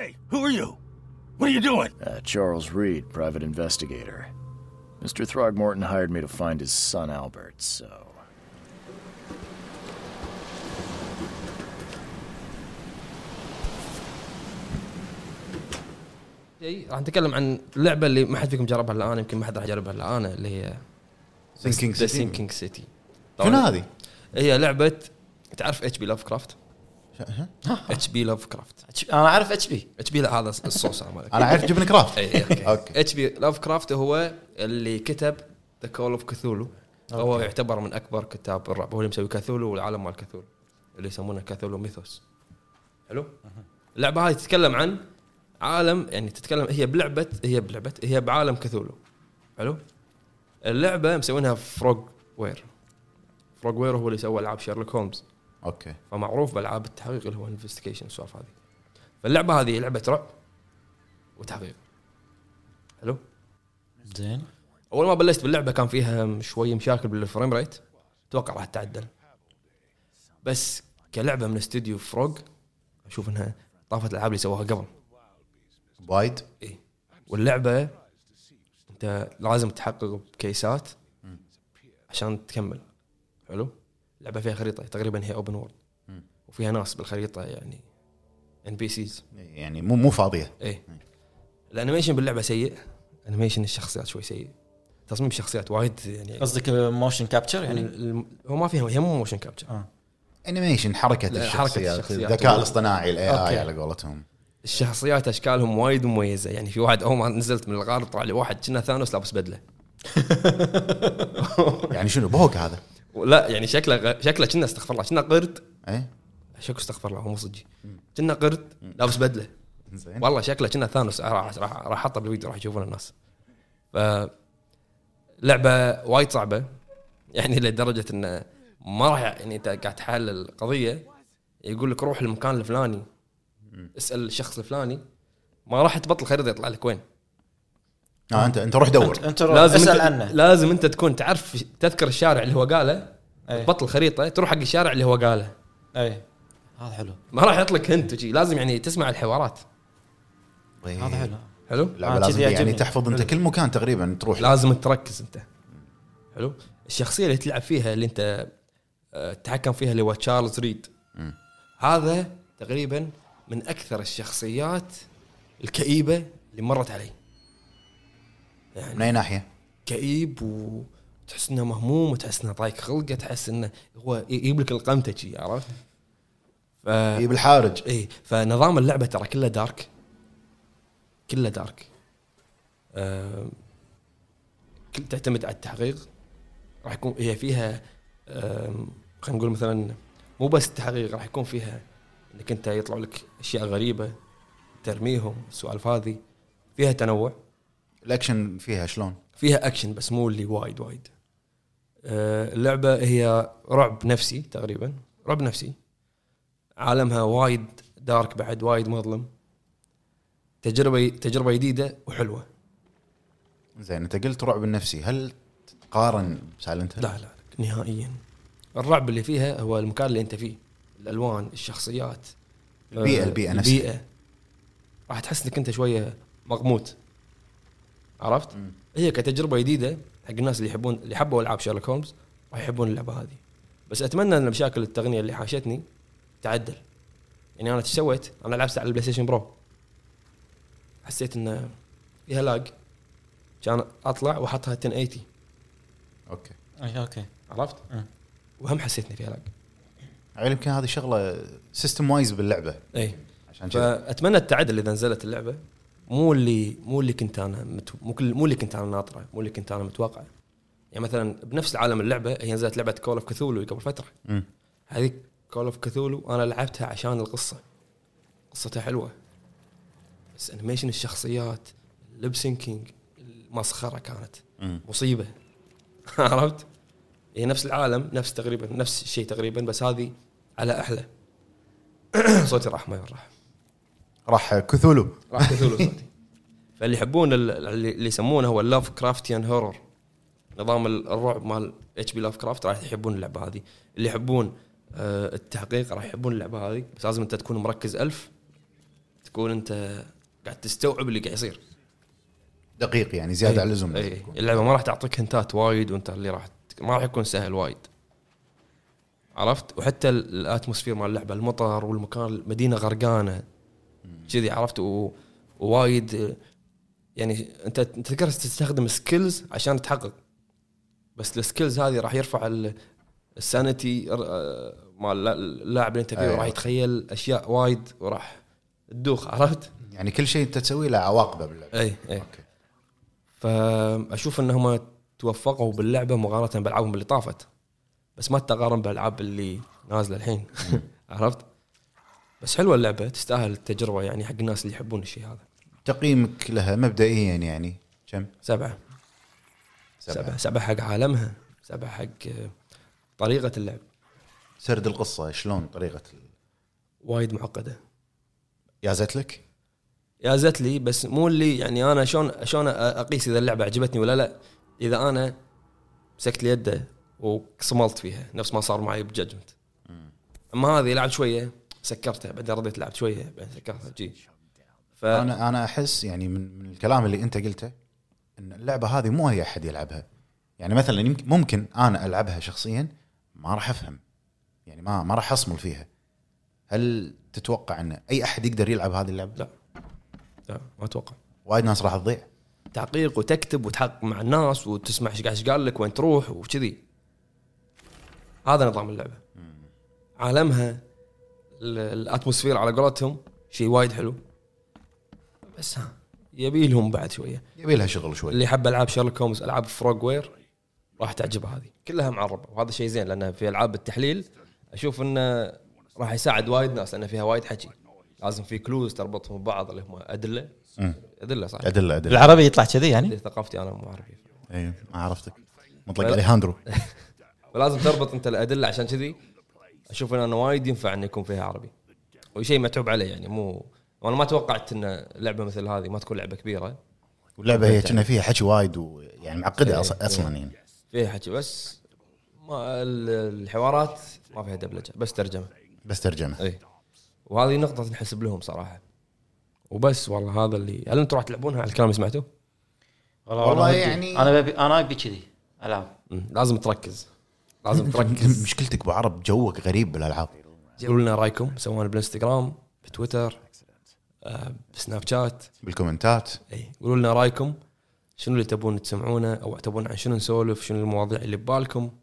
Hey, who are you? What are you doing? Uh, Charles Reed, private investigator. Mr. Throgmorton hired me to find his son Albert, so. راح نتكلم عن اللعبه اللي ما حد فيكم جربها الان يمكن ما حد راح يجربها الا انا اللي هي سينكينج سيتي سينكينج سيتي شنو هذه؟ هي لعبه تعرف اتش بي لاف كرافت؟ اتش بي لاف كرافت انا اعرف اتش بي اتش بي لا هذا الصوص انا اعرف جبن كرافت اي إيه، اوكي اتش بي لاف كرافت هو اللي كتب ذا كول اوف كثولو هو يعتبر من اكبر كتاب الرعب هو اللي مسوي كاثولو والعالم مال كاثولو اللي يسمونه كاثولو ميثوس حلو اللعبه هذه تتكلم عن عالم يعني تتكلم هي بلعبه هي بلعبه هي بعالم كثولو حلو اللعبه مسوينها فروغ وير فروغ وير هو اللي سوى العاب شيرلوك هولمز اوكي فمعروف بالعاب التحقيق اللي هو انفستيجيشن السوالف هذه فاللعبه هذه لعبه رعب وتحقيق حلو زين اول ما بلشت باللعبه كان فيها شويه مشاكل بالفريم ريت اتوقع راح تتعدل بس كلعبه من استوديو فروغ اشوف انها طافت الالعاب اللي سووها قبل وايد اي واللعبه انت لازم تحقق بكيسات عشان تكمل حلو اللعبه فيها خريطه تقريبا هي اوبن وورد وفيها ناس بالخريطه يعني ان بي سيز يعني مو مو فاضيه ايه الانيميشن باللعبه سيء انيميشن الشخصيات شوي سيء تصميم الشخصيات وايد يعني قصدك موشن كابتشر يعني هو ما فيها هي مو موشن كابتشر آه. انيميشن حركه الشخصيات الذكاء الاصطناعي الاي اي على قولتهم الشخصيات اشكالهم وايد مميزه يعني في واحد اول ما نزلت من الغار طلع لي واحد كنا ثانوس لابس بدله يعني شنو بوك هذا لا يعني شكله شكله كنا استغفر الله كنا قرد ايه شكله استغفر الله هو مو صدق كنا قرد لابس بدله زين والله شكله كنا ثانوس راح راح احطه بالفيديو راح يشوفونه الناس ف لعبه وايد صعبه يعني لدرجه انه ما راح يعني انت قاعد تحلل القضيه يقول لك روح المكان الفلاني اسال الشخص الفلاني ما راح تبطل خريطه يطلع لك وين آه انت انت روح دور انت, انت روح لازم اسال عنه لازم انت تكون تعرف تذكر الشارع اللي هو قاله أيه. تبطل الخريطه تروح حق الشارع اللي هو قاله اي هذا حلو ما راح لك هنت وشي لازم يعني تسمع الحوارات إيه. هذا حلو حلو آه، لازم يعني تحفظ انت كل مكان تقريبا تروح لازم تركز انت حلو الشخصيه اللي تلعب فيها اللي انت آه، تحكم فيها اللي هو تشارلز ريد هذا تقريبا من اكثر الشخصيات الكئيبه اللي مرت علي يعني من اي ناحيه؟ كئيب وتحس انه مهموم وتحس انه طايق خلقه تحس انه هو يجيب لك القمته شي عرفت؟ ف... يجيب الحارج اي فنظام اللعبه ترى كله دارك كله دارك أه... كل تعتمد على التحقيق راح يكون هي فيها أه... خلينا نقول مثلا مو بس التحقيق راح يكون فيها انك انت يطلع لك اشياء غريبه ترميهم السوالف فاضي فيها تنوع الاكشن فيها شلون؟ فيها اكشن بس مو اللي وايد وايد آه، اللعبه هي رعب نفسي تقريبا رعب نفسي عالمها وايد دارك بعد وايد مظلم تجربه تجربه جديده وحلوه زين انت قلت رعب النفسي هل تقارن بسايلنت لا لا نهائيا الرعب اللي فيها هو المكان اللي انت فيه الالوان الشخصيات البيئه آه، البيئه نفسها البيئه راح تحس انك انت شويه مغموت عرفت؟ مم. هي كتجربه جديده حق الناس اللي يحبون اللي حبوا العاب شيرلوك هولمز راح يحبون اللعبه هذه بس اتمنى ان مشاكل التقنيه اللي حاشتني تعدل يعني انا ايش سويت؟ انا لعبت على البلاي ستيشن برو حسيت انه فيها لاج كان اطلع واحطها 1080 اوكي اي اوكي عرفت؟ أه. وهم حسيت اني فيها لاج يعني يمكن هذه شغله سيستم وايز باللعبه اي عشان كذا فاتمنى التعدل اذا نزلت اللعبه مو اللي مو اللي كنت انا مو مو, مو اللي كنت انا ناطره مو اللي كنت انا متوقعه يعني مثلا بنفس عالم اللعبه هي نزلت لعبه كول اوف كثولو قبل فتره هذه كول اوف كثولو انا لعبتها عشان القصه قصتها حلوه بس انيميشن الشخصيات اللبسينكينج مسخره كانت مم. مصيبه عرفت؟ هي نفس العالم نفس تقريبا نفس الشيء تقريبا بس هذه على احلى صوتي راح ما يروح راح كثولو راح كثولو فاللي يحبون اللي يسمونه هو اللاف كرافتيان هورر نظام الرعب مال اتش بي لاف كرافت راح يحبون اللعبه هذه اللي يحبون آه، التحقيق راح يحبون اللعبه هذه بس لازم انت تكون مركز ألف تكون انت قاعد تستوعب اللي قاعد يصير دقيق يعني زياده أيه. على اللزوم أي. اللعبه ما راح تعطيك هنتات وايد وانت اللي راح ما راح يكون سهل وايد عرفت وحتى الاتموسفير مال اللعبه المطر والمكان المدينه غرقانه كذي عرفت ووايد يعني انت تقدر تستخدم سكيلز عشان تحقق بس السكيلز هذه راح يرفع السانتي مال اللاعب اللي انت فيه أيوة. راح يتخيل اشياء وايد وراح تدوخ عرفت؟ يعني كل شيء انت تسويه له عواقبه باللعبه اي اي اوكي فاشوف انهم توفقوا باللعبه مقارنه بالعابهم اللي طافت بس ما تقارن بالالعاب اللي نازله الحين عرفت؟ بس حلوه اللعبه تستاهل التجربه يعني حق الناس اللي يحبون الشيء هذا تقييمك لها مبدئيا يعني كم؟ سبعه سبعه سبعه, سبعة حق عالمها سبعه حق طريقه اللعب سرد القصه شلون طريقه ال... وايد معقده يازت لك؟ يازت لي بس مو اللي يعني انا شلون شلون اقيس اذا اللعبه عجبتني ولا لا اذا انا مسكت يده وصملت فيها نفس ما صار معي بججمنت اما هذه لعب شويه سكرتها بعدين رديت لعبت شويه بعدين سكرتها جي ف... انا انا احس يعني من, من الكلام اللي انت قلته ان اللعبه هذه مو اي احد يلعبها يعني مثلا ممكن انا العبها شخصيا ما راح افهم يعني ما ما راح اصمل فيها هل تتوقع ان اي احد يقدر يلعب هذه اللعبه؟ لا لا ما اتوقع وايد ناس راح تضيع تعقيق وتكتب وتحقق مع الناس وتسمع ايش قاعد قال لك وين تروح وكذي هذا نظام اللعبه عالمها الاتموسفير على قولتهم شيء وايد حلو بس ها يبي لهم بعد شويه يبي لها شغل شوي اللي يحب العاب شارلوك هومز العاب فروغ وير راح تعجبه هذه كلها معربه وهذا شيء زين لان في العاب التحليل اشوف انه راح يساعد وايد ناس لان فيها وايد حكي لازم في كلوز تربطهم ببعض اللي هم ادله ادله صح ادله ادله العربي يطلع كذي يعني؟ إيه، ثقافتي انا ما اعرف اي ما عرفتك مطلق اليهاندرو فلازم تربط انت الادله عشان كذي اشوف انه وايد ينفع انه يكون فيها عربي وشيء متعوب عليه يعني مو وانا ما توقعت ان لعبه مثل هذه ما تكون لعبه كبيره واللعبه هي كنا فيها حكي وايد ويعني معقده إيه اصلا يعني فيها حكي بس ما الحوارات ما فيها دبلجه بس ترجمه بس ترجمه اي وهذه نقطه تنحسب لهم صراحه وبس والله هذا اللي هل انتم راح تلعبونها على الكلام اللي سمعتوه؟ والله, والله يعني انا ببي انا ابي كذي العب لازم تركز لازم تركز مشكلتك بعرب جوك غريب بالالعاب قولوا لنا رايكم سواء بالانستغرام بتويتر آه، بسناب شات بالكومنتات اي قولوا لنا رايكم شنو اللي تبون تسمعونه او تبون عن شنو نسولف شنو المواضيع اللي ببالكم